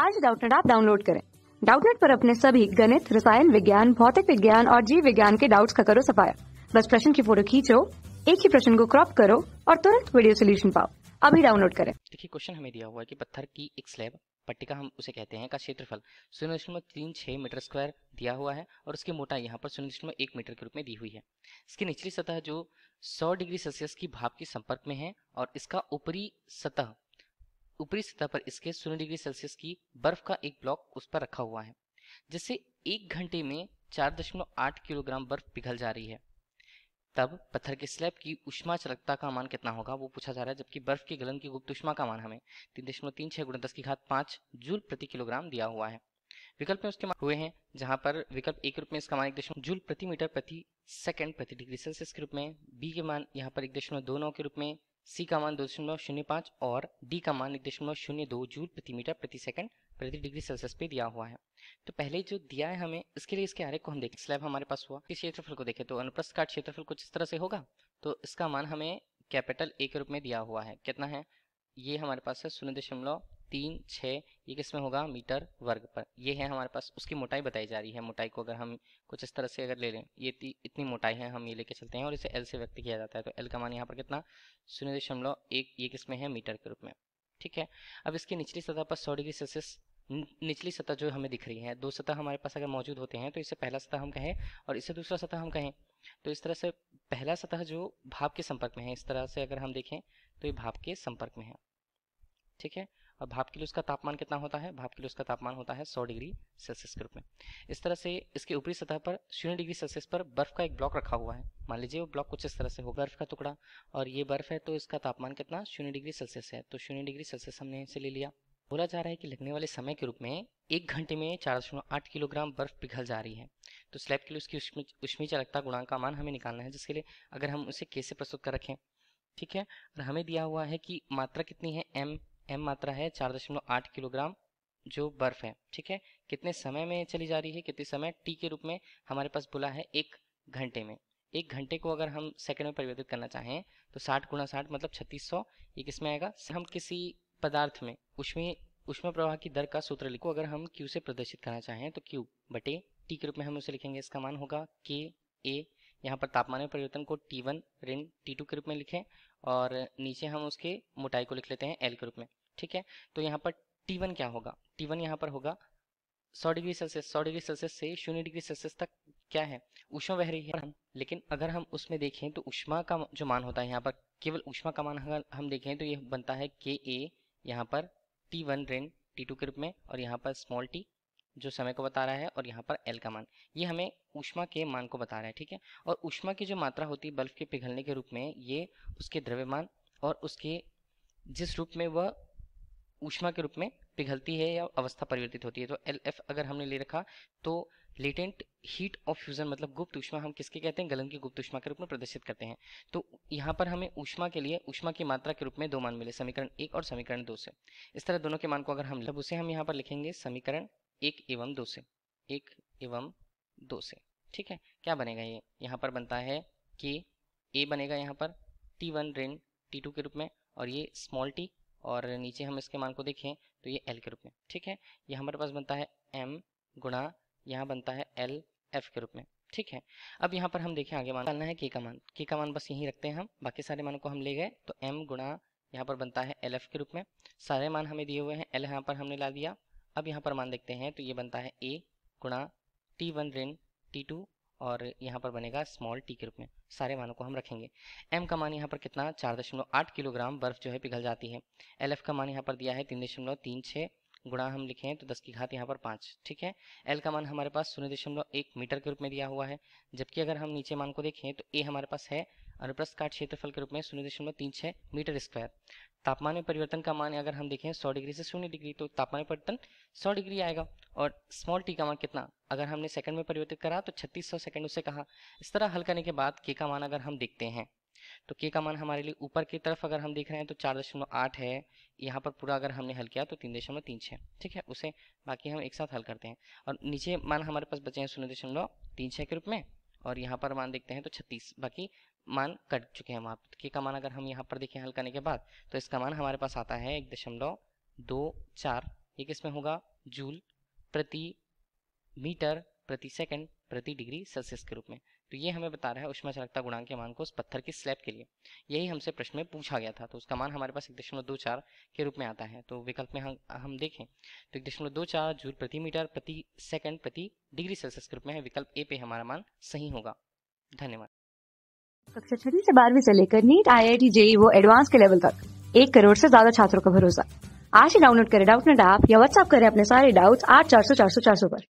आज डाउटनेट आप डाउनलोड करें डाउटनेट पर अपने सभी गणित रसायन विज्ञान भौतिक विज्ञान और जीव विज्ञान के डाउट्स का करो सफाया बस प्रश्न की फोटो खींचो एक ही प्रश्न को क्रॉप करो और तुरंत वीडियो सोल्यूशन पाओ अभी डाउनलोड करें देखिए क्वेश्चन हमें दिया हुआ है कि पत्थर की एक स्लैब पट्टिका हम उसे कहते हैं का क्षेत्रफल शून्य दशमलव तीन छह मीटर स्क्वायर दिया हुआ है और उसकी मोटाई यहाँ पर शून्य दशमलव एक मीटर के रूप में दी हुई है इसकी निचली सतह जो सौ डिग्री सेल्सियस की भाप के संपर्क में है और इसका ऊपरी सतह ऊपरी सतह पर इसके शून्य डिग्री सेल्सियस की बर्फ का एक ब्लॉक उस पर रखा हुआ है जिससे एक घंटे में चार दशमलव आठ किलोग्राम बर्फ पिघल जा रही है तब पत्थर के स्लैब की उष्मा चलकता का मान कितना होगा वो पूछा जा रहा है जबकि बर्फ के गलन की गुप्त उष्मा का मान हमें तीन दशमलव तीन छह गुणा दस की घात पांच जूल प्रति किलोग्राम दिया हुआ है विकल्प में उसके मान हुए हैं जहां पर विकल्प एक रूप में इसका मान एक दशमलव जूल प्रति मीटर प्रति सेकंड प्रति डिग्री सेल्सियस के रूप में बी के मान यहाँ पर एक दशमलव दो नौ के रूप में सी का मान दो दशमलव शून्य पाँच और डी का मान एक दशमलव शून्य दो जूल प्रति मीटर प्रति सेकंड प्रति डिग्री सेल्सियस पे दिया हुआ है तो पहले जो दिया है हमें इसके लिए इसके आरेख को हम देखें स्लैब हमारे पास हुआ इस क्षेत्रफल को देखें तो अनुप्रस्थ काट क्षेत्रफल कुछ इस तरह से होगा तो इसका मान हमें कैपिटल ए के रूप में दिया हुआ है कितना है ये हमारे पास है शून्य दशमलव तीन छः ये किस में होगा मीटर वर्ग पर ये है हमारे पास उसकी मोटाई बताई जा रही है मोटाई को अगर हम कुछ इस तरह से अगर ले लें ये इतनी मोटाई है हम ये लेके चलते हैं और इसे एल से व्यक्त किया जाता है तो एल का मान यहाँ पर कितना शून्य दशमलव एक ये किस में है मीटर के रूप में ठीक है अब इसकी निचली सतह पर सौ डिग्री सेल्सियस निचली सतह जो हमें दिख रही है दो सतह हमारे पास अगर मौजूद होते हैं तो इसे पहला सतह हम कहें और इसे दूसरा सतह हम कहें तो इस तरह से पहला सतह जो भाप के संपर्क में है इस तरह से अगर हम देखें तो ये भाप के संपर्क में है ठीक है और भाप के लिए उसका तापमान कितना होता है भाप के लिए उसका तापमान होता है 100 डिग्री सेल्सियस के रूप में इस तरह से इसके ऊपरी सतह पर शून्य डिग्री सेल्सियस पर बर्फ का एक ब्लॉक रखा हुआ है मान लीजिए वो ब्लॉक कुछ इस तरह से होगा बर्फ का टुकड़ा और ये बर्फ है तो इसका तापमान कितना शून्य डिग्री सेल्सियस है तो शून्य डिग्री सेल्सियस हमने इसे ले लिया बोला जा रहा है कि लगने वाले समय के रूप में एक घंटे में चार दशमलव आठ किलोग्राम बर्फ पिघल जा रही है तो स्लैब के लिए उसकी उष्मी चालकता गुणांक का मान हमें निकालना है जिसके लिए अगर हम उसे कैसे प्रस्तुत कर रखें ठीक है और हमें दिया हुआ है कि मात्रा कितनी है एम एम मात्रा है चार दशमलव आठ किलोग्राम जो बर्फ है ठीक है कितने समय में चली जा रही है कितने समय टी के रूप में हमारे पास बोला है एक घंटे में एक घंटे को अगर हम सेकंड में परिवर्तित करना चाहें तो साठ गुणा साठ मतलब छत्तीस सौ ये किसमें आएगा हम किसी पदार्थ में उसमें उष्मा प्रवाह की दर का सूत्र लिखो अगर हम क्यू से प्रदर्शित करना चाहें तो क्यू बटे टी के रूप में हम उसे लिखेंगे इसका मान होगा के ए यहाँ पर तापमान में परिवर्तन को टी वन ऋण टी के रूप में लिखें और नीचे हम उसके मोटाई को लिख लेते हैं एल के रूप में ठीक है तो यहाँ पर टी क्या होगा टी वन यहाँ पर होगा सौ डिग्री सेल्सियस सौ डिग्री सेल्सियस से शून्य डिग्री सेल्सियस तक क्या है उष्मा बह रही है लेकिन अगर हम उसमें देखें तो उष्मा का जो मान होता है यहाँ पर केवल उष्मा का मान अगर हम देखें तो ये बनता है के ए यहाँ पर टी वन ऋण टी टू के रूप में और यहाँ पर स्मॉल टी जो समय को बता रहा है और यहाँ पर एल का मान ये हमें ऊष्मा के मान को बता रहा है ठीक है और ऊष्मा की जो मात्रा होती है बल्ब के पिघलने के रूप में ये उसके द्रव्यमान और उसके जिस रूप में वह ऊष्मा के रूप में पिघलती है या अवस्था परिवर्तित होती है तो एल एफ अगर हमने ले रखा तो लेटेंट हीट ऑफ फ्यूजन मतलब गुप्त ऊष्मा हम किसके कहते हैं गलन की गुप्त ऊष्मा के रूप में प्रदर्शित करते हैं तो यहाँ पर हमें ऊष्मा के लिए ऊष्मा की मात्रा के रूप में दो मान मिले समीकरण एक और समीकरण दो से इस तरह दोनों के मान को अगर हम लब उसे हम यहाँ पर लिखेंगे समीकरण एक एवं दो से एक एवं दो से ठीक है क्या बनेगा ये यहाँ पर बनता है कि ए बनेगा यहाँ पर टी वन ऋण टी टू के रूप में और ये स्मॉल टी और नीचे हम इसके मान को देखें तो ये एल के रूप में ठीक है ये हमारे पास बनता है एम गुणा यहाँ बनता है एल एफ के रूप में ठीक है अब यहाँ पर हम देखें आगे मान डालना है के का मान के का मान बस यहीं रखते हैं हम बाकी सारे मानों को हम ले गए तो एम गुणा यहाँ पर बनता है एल एफ के रूप में सारे मान हमें दिए हुए हैं एल यहाँ पर हमने ला दिया अब यहाँ पर मान देखते हैं तो ये बनता है ए गुणा टी वन ऋण टी टू और यहाँ पर बनेगा स्मॉल टी के रूप में सारे मानों को हम रखेंगे एम का मान यहाँ पर कितना चार दशमलव आठ किलोग्राम बर्फ जो है पिघल जाती है एल एफ का मान यहाँ पर दिया है तीन दशमलव तीन छः गुणा हम लिखे हैं तो दस की घात यहाँ पर पाँच ठीक है एल का मान हमारे पास शून्य दशमलव एक मीटर के रूप में दिया हुआ है जबकि अगर हम नीचे मान को देखें तो ए हमारे पास है अनुप्रस्थ काट क्षेत्रफल के रूप में शून्य दशमलव तीन छः मीटर स्क्वायर तापमान में परिवर्तन का मान अगर हम देखें सौ डिग्री से शून्य डिग्री तो तापमान में परिवर्तन सौ डिग्री आएगा और स्मॉल टी का मान कितना अगर हमने सेकंड में परिवर्तित करा तो छत्तीस सौ सेकंड उसे कहा इस तरह हल करने के बाद के का मान अगर हम देखते हैं तो के का मान हमारे लिए ऊपर की तरफ अगर हम देख रहे हैं तो चार दशमलव आठ है यहाँ पर पूरा अगर हमने हल किया तो तीन दशमलव तीन छः ठीक है उसे बाकी हम एक साथ हल करते हैं और नीचे मान हमारे पास बचे हैं शून्य दशमलव तीन छः के रूप में और यहाँ पर मान देखते हैं तो छत्तीस बाकी मान कट चुके हैं वहाँ के का मान अगर हम यहाँ पर देखें हल करने के बाद तो इसका मान हमारे पास आता है एक दशमलव दो चार ये होगा जूल प्रति मीटर प्रति सेकंड प्रति डिग्री सेल्सियस के रूप में तो ये हमें बता रहा है उष्मा चालकता गुणांक के मान को उस पत्थर की स्लैब के लिए यही हमसे प्रश्न में पूछा गया था तो उसका मान हमारे पास एक दशमलव दो चार के रूप में आता है तो विकल्प में हम हम देखें तो एक दशमलव दो चार जूल प्रति मीटर प्रति सेकंड प्रति डिग्री सेल्सियस के रूप में है विकल्प ए पे हमारा मान सही होगा धन्यवाद कक्षा छठी से बारहवीं से लेकर NEET I I T JEE वो एडवांस के लेवल तक एक करोड़ से ज्यादा छात्रों का भरोसा आज ही डाउनलोड करें डाउट नेट ऐप या व्हाट्सएप करें अपने सारे डाउट्स आठ चार सौ चार सौ चार सौ पर